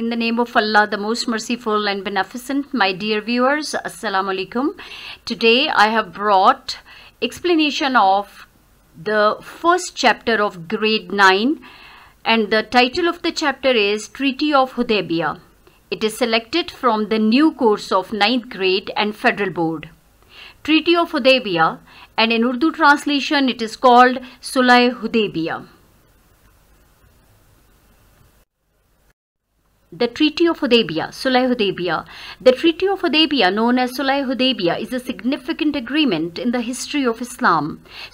In the name of Allah, the most merciful and beneficent, my dear viewers, Assalamu alaikum. Today I have brought explanation of the first chapter of grade 9 and the title of the chapter is Treaty of Hudaybiyah. It is selected from the new course of 9th grade and Federal Board. Treaty of Hudaybiyah and in Urdu translation it is called Sulay Hudaybiyah. The Treaty of Hudaybiyah, Sulh Hudaybiyah. The Treaty of Hudaybiyah, known as Sulh Hudaybiyah, is a significant agreement in the history of Islam.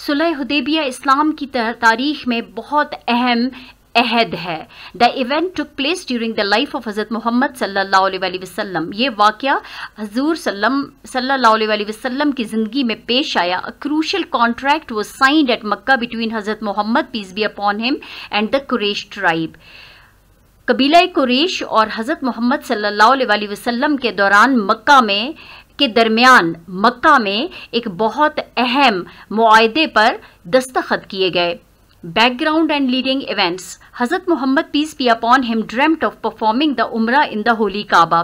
Sulh Hudaybiyah Islam ki tareekh mein bahut ahem अहद है the event took place during the life of Hazrat Mohammad सल्लल्लाहु अलैहि वसल्लम ये वाक़ हजूर सल्लल्लाहु अलैहि वसल्लम की ज़िंदगी में पेश आया a crucial contract was signed at Mecca between Hazrat Mohammad peace be upon him and the Quraysh tribe कबीला कुरेश और हज़रत मोहम्मद सल्लल्लाहु अलैहि के दौरान मक्का में के दरमियान मक्का में एक बहुत अहम मुआदे पर दस्तखत किए गए background and leading events Hazrat Mohammad peace be upon him dreamt of performing the umrah in the Holi काबा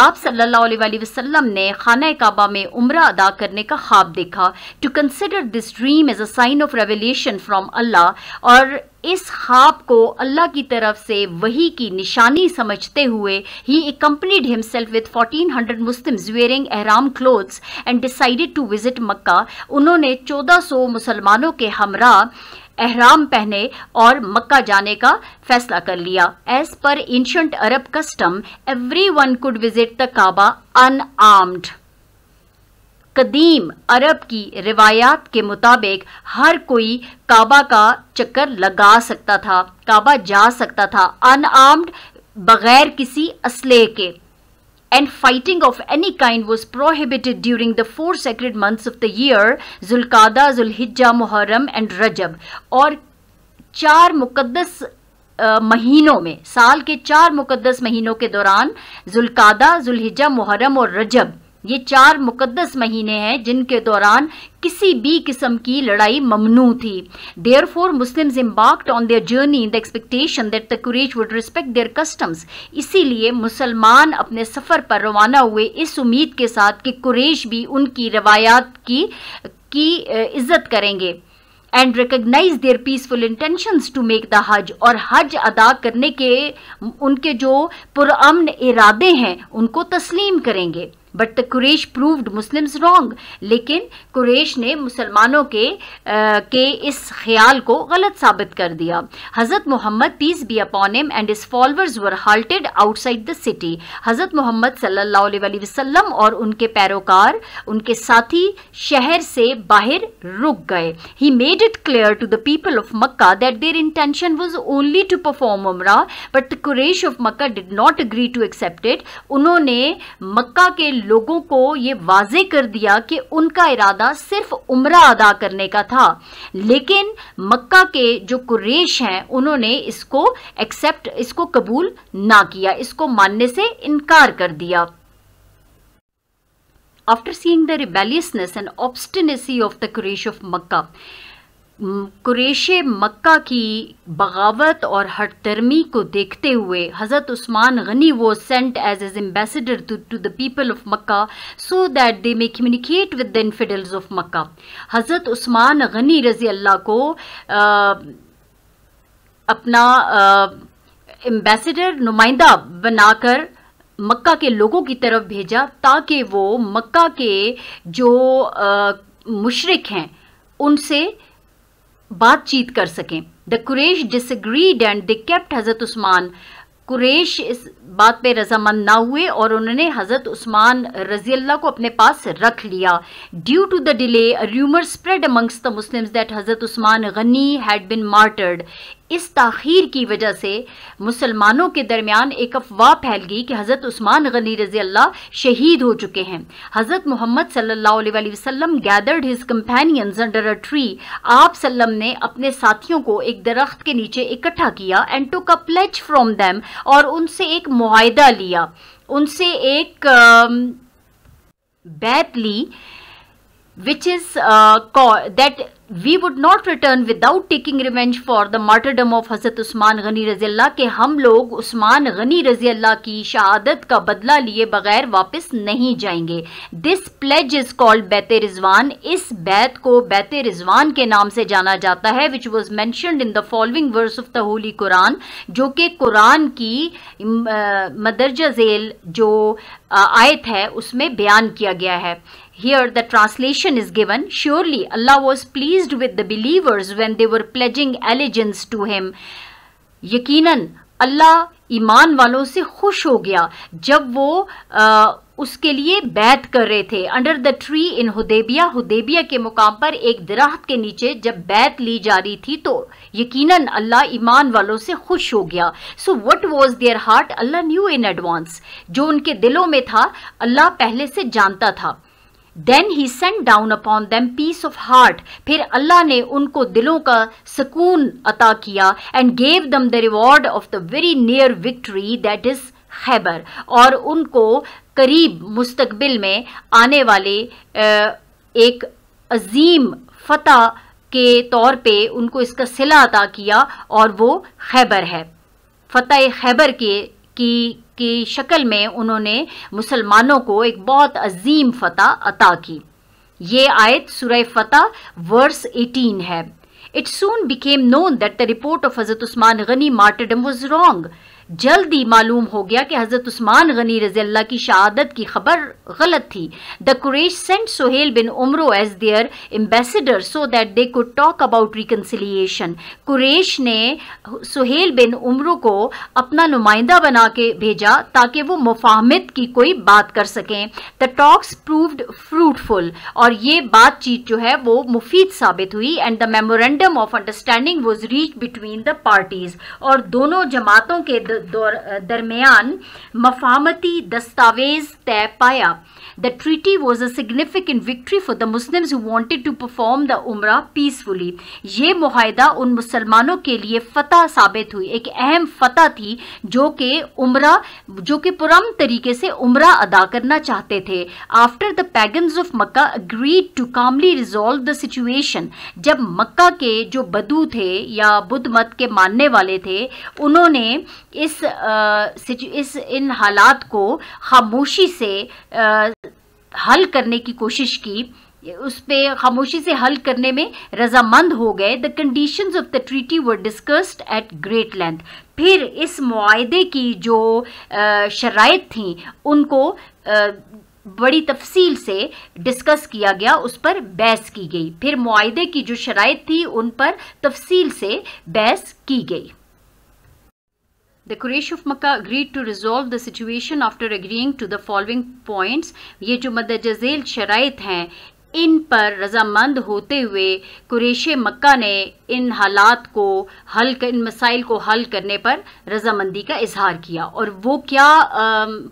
आप सल्लल्लाहु अलैहि वसल्लम ने खाना काबा में उम्र अदा करने का ख्वाब देखा to consider this dream as a sign of revelation from Allah और इस हाप को अल्लाह की तरफ से वही की निशानी समझते हुए ही accompanied himself fourteen 1400 Muslim wearing ihram clothes and decided to visit Mecca उन्होंने 1400 मुसलमानों के हमरा एहराम पहने और मक्का जाने का फैसला कर लिया as per ancient Arab custom everyone could visit the Kaaba unarmed कदीम अरब की रिवायात के मुताबिक हर कोई काबा का चक्कर लगा सकता था काबा जा सकता था अनआर्म्ड बगैर किसी असले के and fighting of any kind was prohibited during the four sacred months of the year Zulqada, Zulhijja, Muharram and Rajab और चार मुक़दस महीनों में साल के चार मुक़दस महीनों के दौरान जुल्कादा जुल्हिजा मुहर्रम और रजब ये चार मुकद्दस महीने हैं जिनके दौरान किसी भी किस्म की लड़ाई ममनू थी therefore Muslim embarked on their journey in the expectation that the Quraysh would respect their customs इसीलिए मुसलमान अपने सफ़र पर रवाना हुए इस उम्मीद के साथ कि कुरेश भी उनकी रवायात की, की इज्जत करेंगे and recognise their peaceful intentions to make the hajj और हज अदा करने के उनके जो पुरअमन इरादे हैं उनको तस्लीम करेंगे but the Quraysh proved Muslims wrong लेकिन कुरेश ने मुसलमानों के आ, के इस ख्याल को गलत साबित कर दिया Hazrat Mohammad peace be upon him and his followers were halted outside the city Hazrat Mohammad सल्लल्लाहु अलैहि वसल्लम और उनके पैरोकार उनके साथी शहर से बाहर रुक गए he made it clear to the people of Mecca that their intention was only to perform umrah but the Quraysh of Mecca did not agree to accept it उन्होंने मक्का के लोगों को ये वाजे कर दिया कि उनका इरादा सिर्फ उम्र अदा करने का था लेकिन मक्का के जो कुरेश हैं उन्होंने इसको एक्सेप्ट इसको कबूल ना किया इसको मानने से इनकार कर दिया after seeing the rebelliousness and obstinacy of the Quraysh of Mecca Quraysh Mecca की बगावत और हटतरमी को देखते हुए हज़रत Usman Ghani was sent as as ambassador to the people of Mecca so that they may communicate with the infidels of Mecca Hazrat Usman Ghani रज़ी अल्लाह को आ, अपना एम्बेसडर नुमाइंदा बनाकर मक्का के लोगों की तरफ भेजा ताकि वो मक्का के जो मुशरक हैं उनसे बातचीत कर सकें the Quraysh disagreed and they Hazrat Usman Quraysh इस बात पे रजामंद ना हुए और उन्होंने हज़रत उस्मान रजी अल्लाह को अपने पास रख लिया due to the delay rumour spread amongst the Muslims that Hazrat Usman Ghani had been martyred इस तखीर की वजह से मुसलमानों के दरमियान एक अफवाह फैल गई कि हज़रत उस्मान गनी रजी अल्लाह शहीद हो चुके हैं हज़रत मोहम्मद सल्लल्लाहु अलैहि gathered his companions under a tree आप सल्लम ने अपने साथियों को एक दरख्त के नीचे इकट्ठा किया एंड टू का प्लेच फ्रॉम दैम और उनसे एक माहदा लिया उनसे एक बैत ली which is that we would not return without taking revenge for the martyrdom of Hazrat Usman Ghani रजी अल्लाह के हम लोग उस्मान गनी रजी अल्लाह की शहादत का बदला लिए बगैर वापस नहीं जाएंगे दिस प्लेज इज कॉल्ड बैत रिजवान इस बैत को बैत रिजवान के नाम से जाना जाता है which was mentioned in the following verse of the holy Quran जो कि कुरान की मदरजा जेल जो आयत है उसमें बयान किया गया है Here the translation is given, Surely Allah was pleased with the believers when they were pledging allegiance to Him. यकीनन अल्लाह ईमान वालों से खुश हो गया जब वो उसके लिए बैत कर रहे थे under the tree in Hudaybiya Hudaybiya के मुकाम पर एक दरख्त के नीचे जब बैत ली जा रही थी तो यकीनन अल्लाह ईमान वालों से खुश हो गया so what was their heart Allah knew in advance जो उनके दिलों में था अल्लाह पहले से जानता था then he sent down upon them peace of heart फिर अल्लाह ने उनको दिलों का सुकून अता किया and gave them the reward of the very near victory that is Khaybar और उनको करीब मुस्तबिल में आने वाले एक अजीम फतेह के तौर पे उनको इसका सिला अता किया और वो खैबर है फतेह खैबर के की की शक्ल में उन्होंने मुसलमानों को एक बहुत अजीम फतह अता की ये आयत सुरह फतह वर्स 18 है it soon became known that the report of Hazrat Usman Ghani martyrdom was wrong जल्द ही मालूम हो गया कि हज़रत उस्मान गनी रजी की शहादत की खबर गलत थी the Quraysh sent Suhail bin Amr as their ambassador so that they could talk about reconciliation Quraysh ने सोहेल बिन उमरो को अपना नुमाइंदा बना के भेजा ताकि वो मुफाहमत की कोई बात कर सकें द टॉक्स प्रूव्ड फ्रूटफुल और ये बातचीत जो है वो मुफीद साबित हुई and the memorandum of understanding was reach between the parties और दोनों जमातों के दरमियान मफामती दस्तावेज तय पाया the treaty was a significant victory for the Muslim to perform the umrah peacefully ये माहिदा उन मुसलमानों के लिए फतह साबित हुई एक अहम फतह थी जो कि उम्र जो कि पुरम तरीके से उम्र अदा करना चाहते थे after the pagans of Mecca agreed to calmly resolve the situation जब मक्का के जो बदू थे या बुद्ध मत के मानने वाले थे उन्होंने इस आ, इस इन हालात को खामोशी से आ, हल करने की कोशिश की उस पर खामोशी से हल करने में रजामंद हो गए the condition of the treaty were discussed at great length फिर इस मुआदे की जो शराइ थी उनको आ, बड़ी तफसील से डिस्कस किया गया उस पर बहस की गई फिर मुआदे की जो शराइ थी उन पर तफसील से बहस की गई The Quraysh of Makkah agreed to resolve the situation after agreeing to the following points. ये जो मदजैल शराइत हैं इन पर रजामंद होते हुए कुरेश मक्का ने इन हालात को हल कर, इन मसाइल को हल करने पर रजामंदी का इजहार किया और वो क्या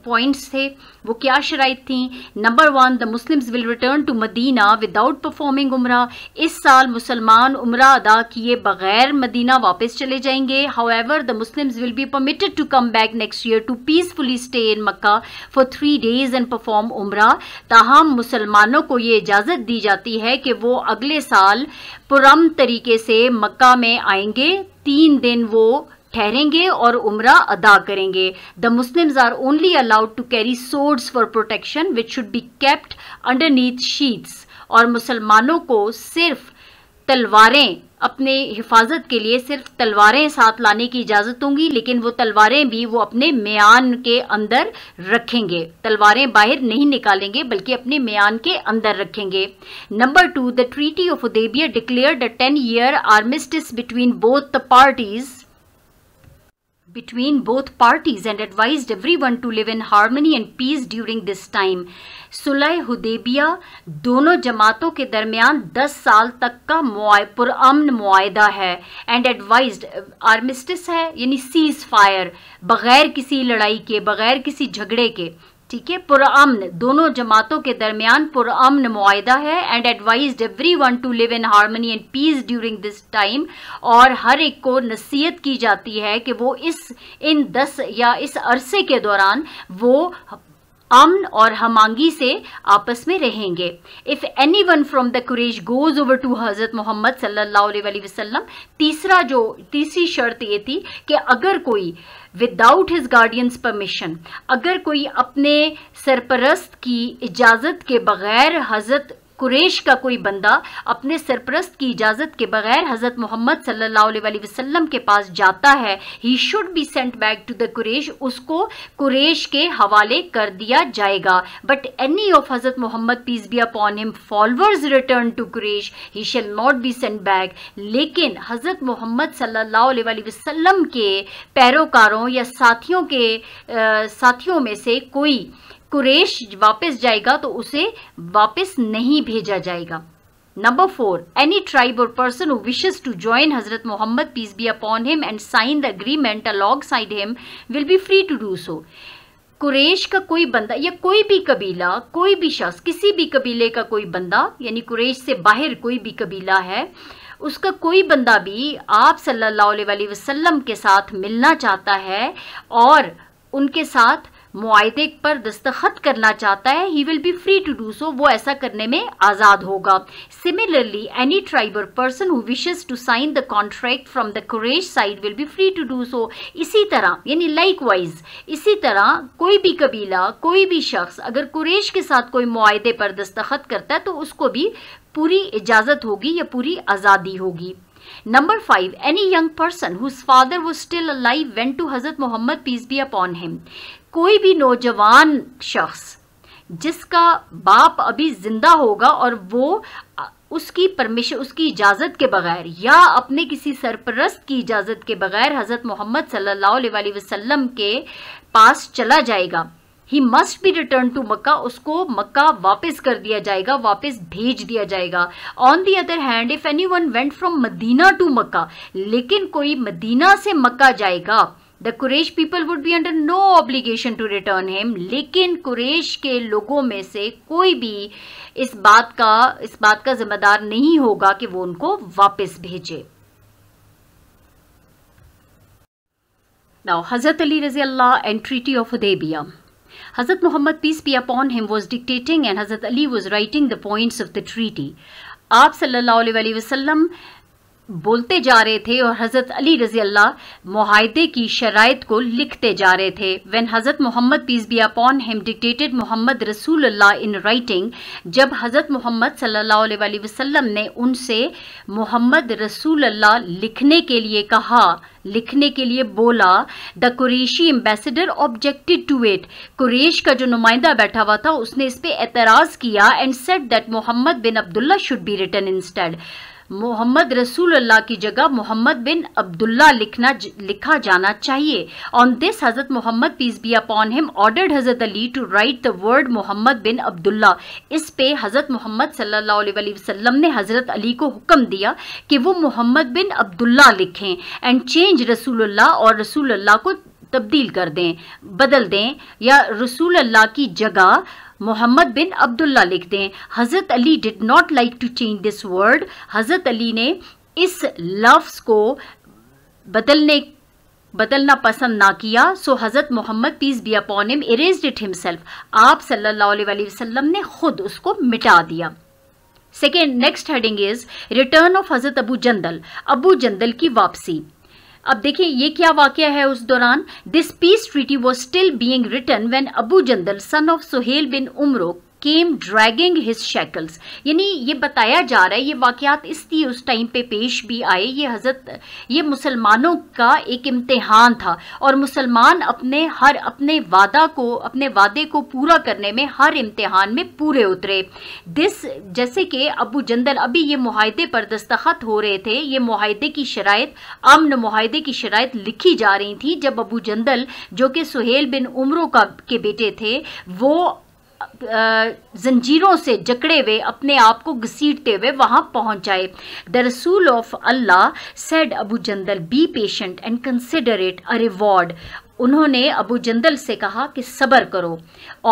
पॉइंट्स थे वो क्या शराइ थी number one the Muslims will return to Medina without performing umrah इस साल मुसलमान उम्र अदा किए बगैर मदीना वापस चले जाएंगे however the Muslims will be permitted to come back next year to peacefully stay in Mecca for three days and perform umrah ताहम मुसलमानों को ये इजाज़त इजाज़त दी जाती है कि वो अगले साल पुरम तरीके से मक्का में आएंगे तीन दिन वो ठहरेंगे और उम्र अदा करेंगे the Muslims are only allowed to carry swords for protection which should be kept underneath sheaths और मुसलमानों को सिर्फ तलवारें अपने हिफाजत के लिए सिर्फ तलवारें साथ लाने की इजाज़त होंगी लेकिन वो तलवारें भी वो अपने म्यान के अंदर रखेंगे तलवारें बाहर नहीं निकालेंगे बल्कि अपने म्यान के अंदर रखेंगे number two the treaty of Hudaybiya declared a ten year armistice between both the parties between both parties and advised everyone to live in harmony and peace during this time. सुलह हुदेबिया dono जमातों ke darmiyan 10 saal साल तक का पुरअमन माहा है and advise armistice है यानी ceasefire baghair kisi ladai ke baghair kisi jhagde ke ठीक है पुरान दोनों जमातों के दरमियान पुरान मुआदा है and advise everyone to live in harmony and peace during this time और हर एक को नसीहत की जाती है कि वो इस इन दस या इस अरसे के दौरान वो अमन और हमांगी से आपस में रहेंगे if anyone from the Quraysh goes over to Hazrat Mohammad सल्लल्लाहु अलैहि वसल्लम तीसरा जो तीसरी शर्त ये थी कि अगर कोई विदाउट हिज गार्डियंस परमिशन अगर कोई अपने सरपरस्त की इजाज़त के बग़ैर हजरत कुरेश का कोई बंदा अपने सरप्रस्त की इजाज़त के बगैर हज़रत मोहम्मद सल्लल्लाहु वसल्लम के पास जाता है he should be sent back to the Quraysh उसको कुरेश के हवाले कर दिया जाएगा but any of Hazrat Mohammad peace be upon him followers return to Quraysh he shall not be sent back लेकिन हज़रत मोहम्मद सल्लाम के पैरोकारों या साथियों के आ, साथियों में से कोई कुरेश वापस जाएगा तो उसे वापस नहीं भेजा जाएगा number four any tribe or person who wishes to join Hazrat Mohammad peace be upon him and sign the agreement alongside him will be free to do so Quraysh का कोई बंदा या कोई भी कबीला कोई भी शख्स किसी भी कबीले का कोई बंदा यानी कुरेश से बाहर कोई भी कबीला है उसका कोई बंदा भी आप सल्लल्लाहु अलैहि वसल्लम के साथ मिलना चाहता है और उनके साथ मुआदे पर दस्तखत करना चाहता है he will be free to do so वो ऐसा करने में आज़ाद होगा similarly any tribe or person who wishes to sign the contract from the Quraysh side will be free to do so इसी तरह यानी लाइक वाइज इसी तरह कोई भी कबीला कोई भी शख्स अगर कुरेश के साथ कोई मुआदे पर दस्तखत करता है तो उसको भी पूरी इजाज़त होगी या पूरी आज़ादी होगी number five any young person whose father was still alive went to Hazrat Mohammad peace be upon him कोई भी नौजवान शख्स जिसका बाप अभी जिंदा होगा और वो उसकी परमिशन उसकी इजाज़त के बगैर या अपने किसी सरपरस्त की इजाज़त के बगैर हज़रत मोहम्मद सल्लल्लाहु अलैहि वसल्लम के पास चला जाएगा he must be return to Mecca उसको मक्का वापस कर दिया जाएगा वापस भेज दिया जाएगा on the other hand if anyone went from Medina to Mecca लेकिन कोई मदीना से मक्का जाएगा the Quraysh people would be under no obligation to return him लेकिन कुरेश के लोगों में से कोई भी इस बात का इस बात का जिम्मेदार नहीं होगा कि वो उनको वापस भेजे Now, Hazrat Ali Raziallah and Treaty of Hudaybiyah. Hazrat Muhammad, peace be upon him, was dictating and Hazrat Ali was writing the points of the treaty. आप सल्लल्लाहु अलैहि वसल्लम बोलते जा रहे थे और हज़रत अली रजी अल्लाह माहदे की शरात को लिखते जा रहे थे when Hazrat Mohammad peace be upon him dictated Mohammad Rasool Allah in writing जब हज़रत मोहम्मद सल्लल्लाहु वसलम ने उनसे मोहम्मद रसूल अल्लाह लिखने के लिए कहा लिखने के लिए बोला the Qurayshi ambassador objected to it Quraysh का जो नुमाइंदा बैठा हुआ था उसने इस पर एतराज़ किया and said that Mohammad bin Abdullah should be written instead Mohammad Rasool Allah की जगह मोहम्मद बिन अब्दुल्ला लिखना ज, लिखा जाना चाहिए on this Hazrat Mohammad peace be upon him ordered Hazrat Ali to write the word Mohammad bin Abdullah इस पे हजरत मोहम्मद सल्लल्लाहु अलैहि वसल्लम ने हजरत अली को हुक्म दिया कि वो मोहम्मद बिन अब्दुल्ला लिखें एंड चेंज रसूलुल्लाह और रसूलुल्लाह को तब्दील कर दें बदल दें या रसूल अल्लाह की जगह मोहम्मद बिन अब्दुल्ला लिख दें Hazrat Ali did not like to change this word Hazrat Ali ने इस लफ्स को बदलने बदलना पसंद ना किया so Hazrat Mohammad peace be upon him erase it himself आप सल्लल्लाहु अलैहि वसल्लम ने खुद उसको मिटा दिया second next heading is return of Hazrat Abu जंदल Abu जंदल की वापसी अब देखिए ये क्या वाक्य है उस दौरान this peace treaty was still being written when Abu Jandal son of Suhail bin Amr came dragging his shackles यानी ये बताया जा रहा है ये वाक़ात इसलिए उस टाइम पे पेश भी आए ये हजरत ये मुसलमानों का एक इम्तहान था और मुसलमान अपने हर अपने वादा को अपने वादे को पूरा करने में हर इम्तहान में पूरे उतरे दिस जैसे कि अबू जंदल अभी ये माहदे पर दस्तखत हो रहे थे ये माहदे की शराय अमन माहदे की शराय लिखी जा रही थी जब अबू जंदल जो कि सुहेल बिन उमरों का के बेटे थे वो जंजीरों से जकड़े हुए अपने आप को घसीटते हुए वहाँ पहुंच जाए द रसूल of Allah said Abu Jandal be patient and consider it a reward उन्होंने अबू जंदल से कहा कि सब्र करो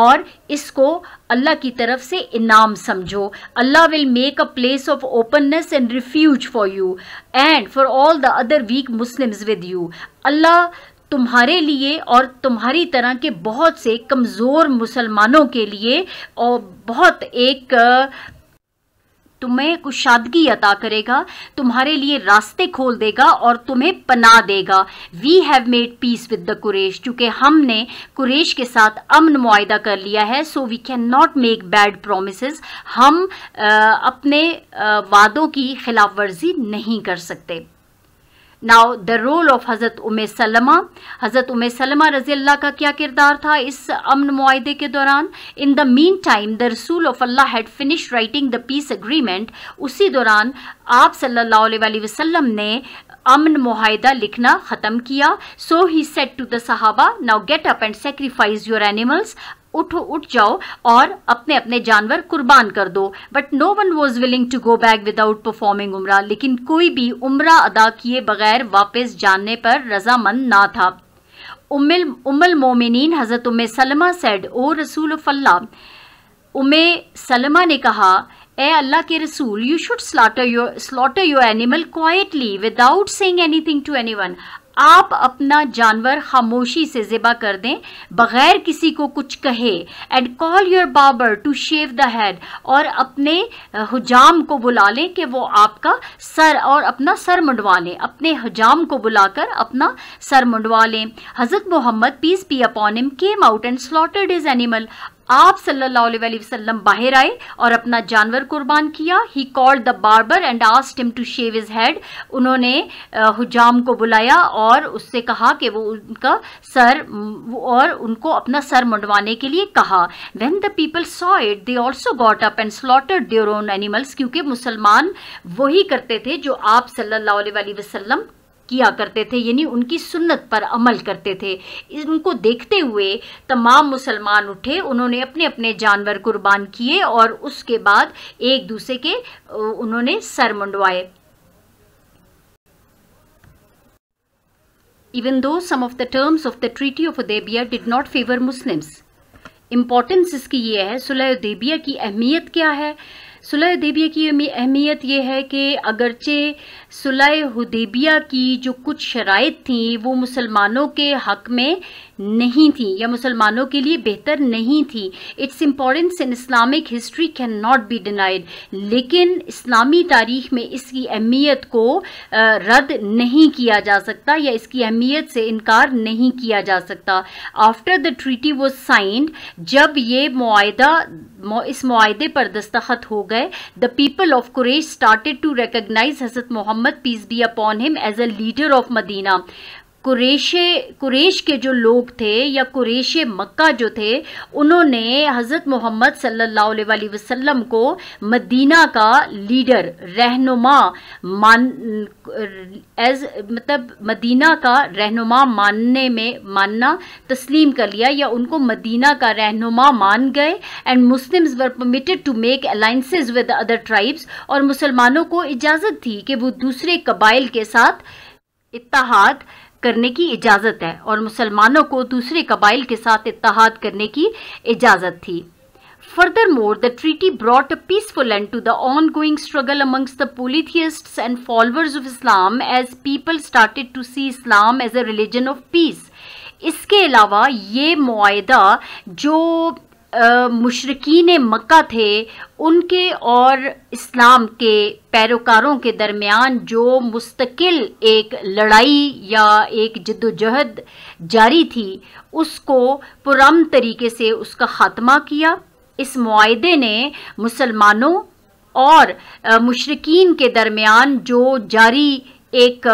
और इसको अल्लाह की तरफ से इनाम समझो Allah will make a place of openness and refuge for you and for all the other weak Muslims with you Allah तुम्हारे लिए और तुम्हारी तरह के बहुत से कमज़ोर मुसलमानों के लिए और बहुत एक तुम्हें कुशादगी अता करेगा तुम्हारे लिए रास्ते खोल देगा और तुम्हें पना देगा we have made peace with the Quraysh चूँकि हमने कुरेश के साथ अमन मुआदा कर लिया है so we can not make bad promise हम आ, अपने आ, वादों की खिलाफ वर्जी नहीं कर सकते नाउ द रोल ऑफ हज़रत उमे सलमा हज़रत उमे सलमा रजी अल्लाह का क्या किरदार था इस अमन माहे के दौरान इन द मीन टाइम द रसूल of Allah had finish writing the peace agreement उसी दौरान आप सल्ला वसलम ने अमन माहिदा लिखना ख़त्म किया so he said to the सहाबा now get up and sacrifice your animals उठ उठ जाओ और अपने अपने जानवर कुर्बान कर दो but no one was willing to go back without performing उम्र लेकिन कोई भी उमरा अदा किए बगैर वापस जाने पर रजामंद ना था उमिल उमल मोमिन हज़रत उम सलमा सेड ओ रसूल फल्ला उम सलमा ने कहा ए अल्लाह के रसूल you should slaughter your slaughter your animal quietly without saying anything to anyone आप अपना जानवर खामोशी से ज़िबा कर दें बग़ैर किसी को कुछ कहे and call your barber to shave the head और अपने हजाम को बुला लें कि वो आपका सर और अपना सर मंडवा लें अपने हजाम को बुलाकर अपना सर मंडवा लें Hazrat Mohammad peace be upon came out and slaughtered his animal आप सल्लल्लाहु अलैहि वसल्लम बाहर आए और अपना जानवर कुर्बान किया he called the barber and asked him to shave his head उन्होंने हुजाम को बुलाया और उससे कहा कि वो उनका सर और उनको अपना सर मंडवाने के लिए कहा when the people saw it they also got up and slaughter their own animals क्योंकि मुसलमान वही करते थे जो आप सल्ला वसलम किया करते थे यानी उनकी सुन्नत पर अमल करते थे उनको देखते हुए तमाम मुसलमान उठे उन्होंने अपने अपने जानवर कुर्बान किए और उसके बाद एक दूसरे के उन्होंने सर मंडवाए even though some of the terms of the Treaty of Hudaybiyah did not favor Muslims. Importance इसकी ये है सुलह उदेबिया की अहमियत क्या है सुलह देबिया की अहमियत यह है कि अगरचे सुलह हदेबिया की जो कुछ शराइ थी वो मुसलमानों के हक में नहीं थी या मुसलमानों के लिए बेहतर नहीं थी it's importance in Islamic history can not be denied लेकिन इस्लामी तारीख में इसकी अहमियत को रद्द नहीं किया जा सकता या इसकी अहमियत से इनकार नहीं किया जा सकता after the treaty was signed जब ये मुआदा इस मुआदे पर दस्तखत हो गए the people of Quraysh started to recognise Hazrat Mohammad peace be upon him as a leader of Medina Quraysh Quraysh के जो लोग थे या कुरेश मक्का जो थे उन्होंने हज़रत मोहम्मद सल्लल्लाहु अलैहि वसल्लम को मदीना का लीडर रहनुमा मान एज मतलब मदीना का रहनुमा मानने में मानना तस्लीम कर लिया या उनको मदीना का रहनुमा मान गए and Muslims were permitted to make alliances with other tribes और मुसलमानों को इजाज़त थी कि वो दूसरे कबाइल के साथ इतिहाद करने की इजाज़त है और मुसलमानों को दूसरे कबाइल के साथ इतहाद करने की इजाज़त थी furthermore the treaty brought a peaceful end to the ongoing struggle amongst the polytheists and followers of Islam as people started to see Islam as a religion of peace इसके अलावा ये मुआदा जो मुशरकिन मक्का थे उनके और इस्लाम के पैरोकारों के दरमियान जो मुस्तकिल एक लड़ाई या एक जद्दोजहद जारी थी उसको पुरम तरीके से उसका ख़ात्मा किया इस माहे ने मुसलमानों और मुशरकिन के दरमियान जो जारी एक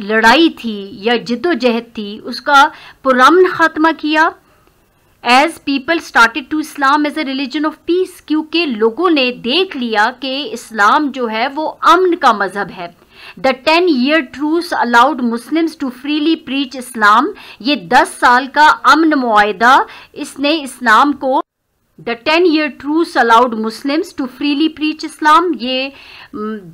लड़ाई थी या जद्दोजहद थी उसका पुरमन ख़ात्मा किया as people started to Islam as a religion of peace क्योंकि लोगों ने देख लिया कि इस्लाम जो है वो अमन का मजहब है the ten year truce allowed Muslim to freely preach Islam ये दस साल का अमन मुआदा इसने इस्लाम को the ten year truce allowed Muslims to freely preach Islam ये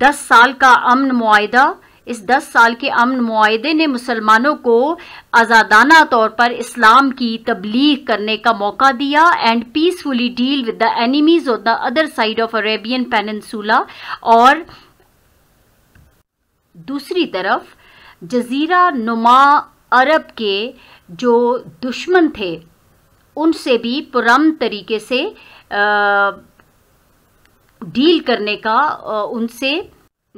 दस साल का अमन मुआदा इस दस साल के अमन माहे ने मुसलमानों को आज़ादाना तौर पर इस्लाम की तबलीग करने का मौका दिया and peacefully deal with the enemies of the other side of Arabian peninsula और दूसरी तरफ जजीरा नुमा अरब के जो दुश्मन थे उनसे भी पुरम तरीके से आ, डील करने का आ, उनसे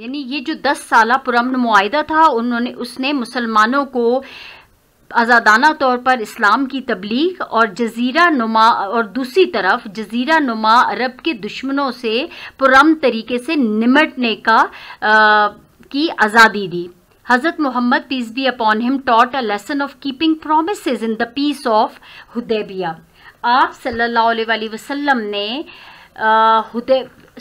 यानी ये जो दस साल पुरान मुआदा था उन्होंने उसने मुसलमानों को आज़ादाना तौर पर इस्लाम की तबलीग और जजीरा नुमा और दूसरी तरफ जजीरा नुमा अरब के दुश्मनों से पुरम तरीके से निमटने का आ, की आज़ादी दी Hazrat Mohammad peace be upon him taught a lesson of keeping promises in the peace of Hudaybiyah आप सल्लल्लाहु वसम वसल्लम ने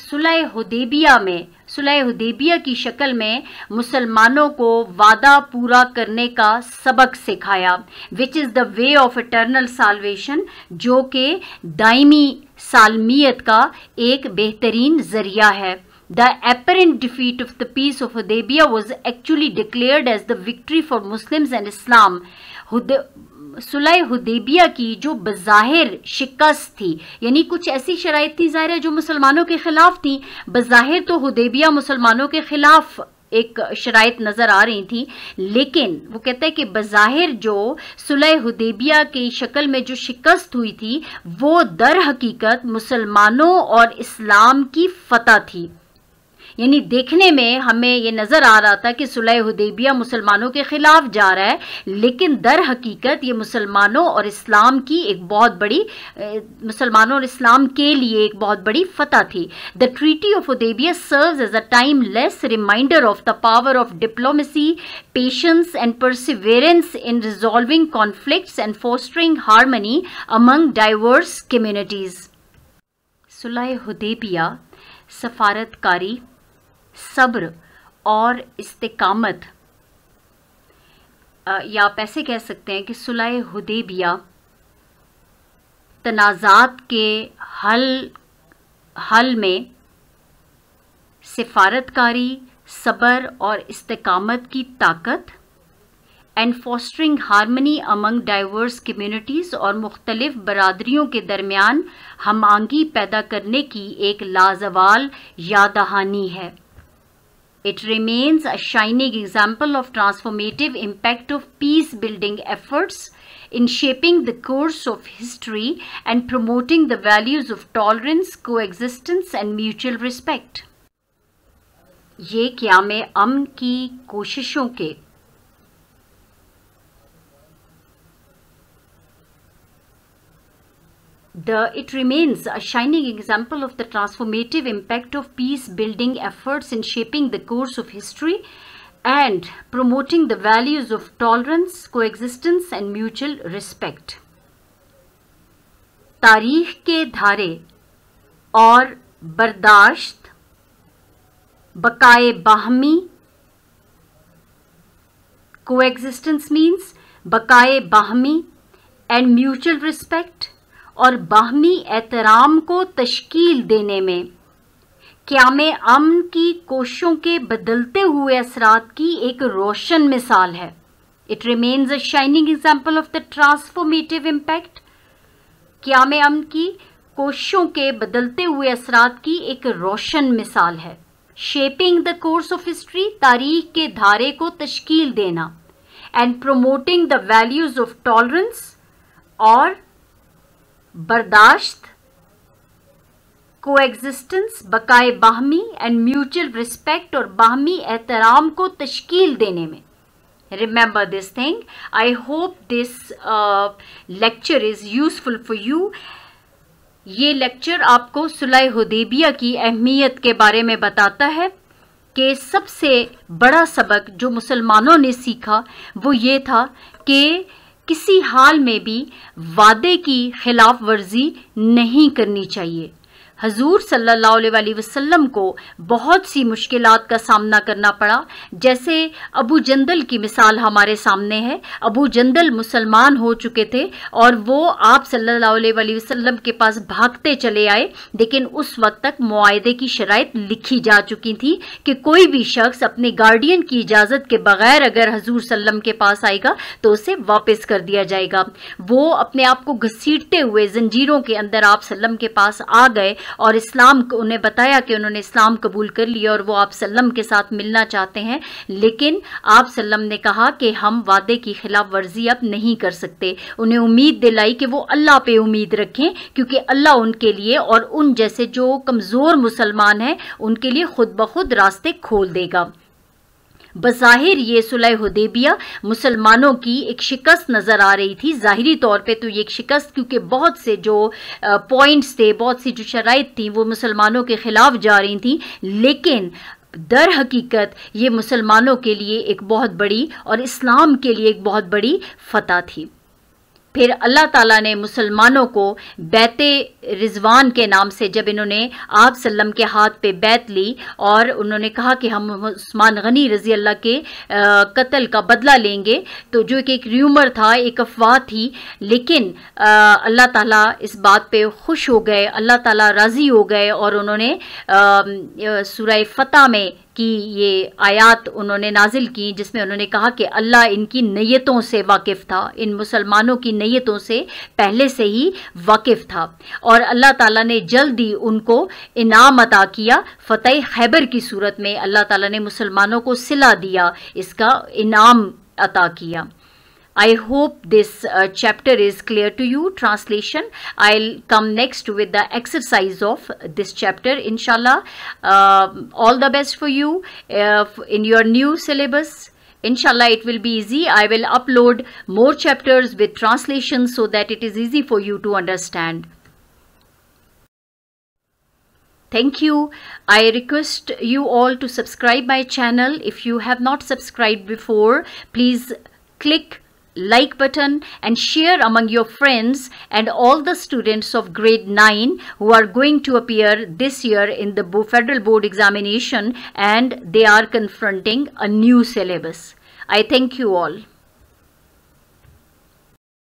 सुलह हुदैबिया में सुलहदेबिया की शक्ल में मुसलमानों को वादा पूरा करने का सबक सिखाया which is the way of eternal salvation जो कि दायमी सालमियत का एक बेहतरीन जरिया है the apparent defeat of the peace of Hudaybiyah was actually declared as the victory for Muslims and Islam सुलह हदेबिया की जो बज़ाहिर शिकस्त थी यानी कुछ ऐसी शराइ थी ज़ाहिर है जो मुसलमानों के ख़िलाफ़ थी बज़ाहिर तो हदेबिया मुसलमानों के ख़िलाफ़ एक शराइ नज़र आ रही थी लेकिन वो कहते हैं कि बज़ाहिर जो सुलह हदेबिया की शक्ल में जो शिकस्त हुई थी वो दर हकीकत मुसलमानों और इस्लाम की फतह थी यानी देखने में हमें ये नज़र आ रहा था कि सुलह हदेबिया मुसलमानों के ख़िलाफ़ जा रहा है लेकिन दर हकीकत ये मुसलमानों और इस्लाम की एक बहुत बड़ी मुसलमानों और इस्लाम के लिए एक बहुत बड़ी फतह थी the treaty of Hudaybiyah serve as a timeless reminder of the power of diplomacy patience and perseverance in resolving conflict and fostering harmony among diverse communities सुलह हदेबिया सफारतकारी सब्र और इस्तकामत या आप ऐसे कह सकते हैं कि सुलह हदेबिया तनाज़ात के हल हल में सिफारतकारी सब्र और इस्तकामत की ताकत and fostering harmony among diverse communities और मुख्तलिफ बरदरीों के दरमियान हम आंगी पैदा करने की एक लाजवाल यादहानी है It remains a shining example of transformative impact of peace-building efforts in shaping the course of history and promoting the values of tolerance, coexistence and mutual respect. ये क्या में अमन की कोशिशों के The, it remains a shining example of the transformative impact of peace-building efforts in shaping the course of history and promoting the values of tolerance, coexistence and mutual respect. Tariq के धारे और बर्दाश्त bakaye बाहमी coexistence means bakaye bahami, and mutual respect और बाहमी एहतराम को तश्कील देने में क्याम अमन की कोशों के बदलते हुए असरात की एक रोशन मिसाल है it remains a shining example of the transformative impact क्याम अमन की कोशिशों के बदलते हुए असरात की एक रोशन मिसाल है shaping the course of history तारीख के धारे को तश्कील देना and promoting the values of tolerance और बर्दाश्त को एग्जिस्टेंस बकाए बाहमी एंड म्यूचुअल रिस्पेक्ट और बाहमी एहतराम को तश्कील देने में remember this thing I hope this lecture is useful for you ये लेक्चर आपको सुलह हदेबिया की अहमियत के बारे में बताता है कि सबसे बड़ा सबक जो मुसलमानों ने सीखा वो ये था कि किसी हाल में भी वादे की खिलाफ वर्जी नहीं करनी चाहिए हजूर सल्ला वसलम को बहुत सी मुश्किल का सामना करना पड़ा जैसे अबू जंदल की मिसाल हमारे सामने है अबू जंदल मुसलमान हो चुके थे और वो आप सल्ला वसलम के पास भागते चले आए लेकिन उस वक्त तक मुआदे की शरात लिखी जा चुकी थी कि कोई भी शख्स अपने गार्डियन की इजाज़त के बगैर अगर हजूर सल्लम के पास आएगा तो उसे वापस कर दिया जाएगा वो अपने आप को घसीटते हुए जंजीरों के अंदर आप सल्लम के पास आ गए और इस्लाम उन्हें बताया कि उन्होंने इस्लाम कबूल कर लिया और वो आप सल्लम के साथ मिलना चाहते हैं लेकिन आप सल्लम ने कहा कि हम वादे की खिलाफ वर्जी अब नहीं कर सकते उन्हें उम्मीद दिलाई कि वो अल्लाह पे उम्मीद रखें क्योंकि अल्लाह उनके लिए और उन जैसे जो कमज़ोर मुसलमान हैं उनके लिए खुद ब खुद रास्ते खोल देगा बज़ाहिर ये सुलह हदेबिया मुसलमानों की एक शिकस्त नज़र आ रही थी ज़ाहरी तौर पर तो ये एक शिकस्त क्योंकि बहुत से जो पॉइंट्स थे बहुत सी जो शराइ थी वो मुसलमानों के ख़िलाफ़ जा रही थी लेकिन दर हकीकत ये मुसलमानों के लिए एक बहुत बड़ी और इस्लाम के लिए एक बहुत बड़ी फतह थी फिर अल्लाह ताला ने मुसलमानों को बैत रिजवान के नाम से जब इन्होंने आप सल्लम के हाथ पे बैत ली और उन्होंने कहा कि हम उस्मान गनी रजी अल्लाह के कत्ल का बदला लेंगे तो जो कि एक र्यूमर था एक अफवाह थी लेकिन अल्लाह ताला इस बात पे खुश हो गए अल्लाह ताला राज़ी हो गए और उन्होंने सूर्य फ़तह में की ये आयत उन्होंने नाजिल की जिसमें उन्होंने कहा कि अल्लाह इनकी नैयतों से वाकिफ़ था इन मुसलमानों की नैयतों से पहले से ही वाकिफ़ था और अल्लाह ताला ने जल्द ही उनको इनाम अता किया फ़तेह हैबर की सूरत में अल्लाह ताला ने मुसलमानों को सिला दिया इसका इनाम अता किया I hope this uh, chapter is clear to you. Translation. I'll come next with the exercise of this chapter. Inshallah. Uh, all the best for you uh, in your new syllabus. Inshallah, it will be easy. I will upload more chapters with translations so that it is easy for you to understand. Thank you. I request you all to subscribe my channel. If you have not subscribed before, please click like button and share among your friends and all the students of grade 9 who are going to appear this year in the federal board examination and they are confronting a new syllabus. I thank you all.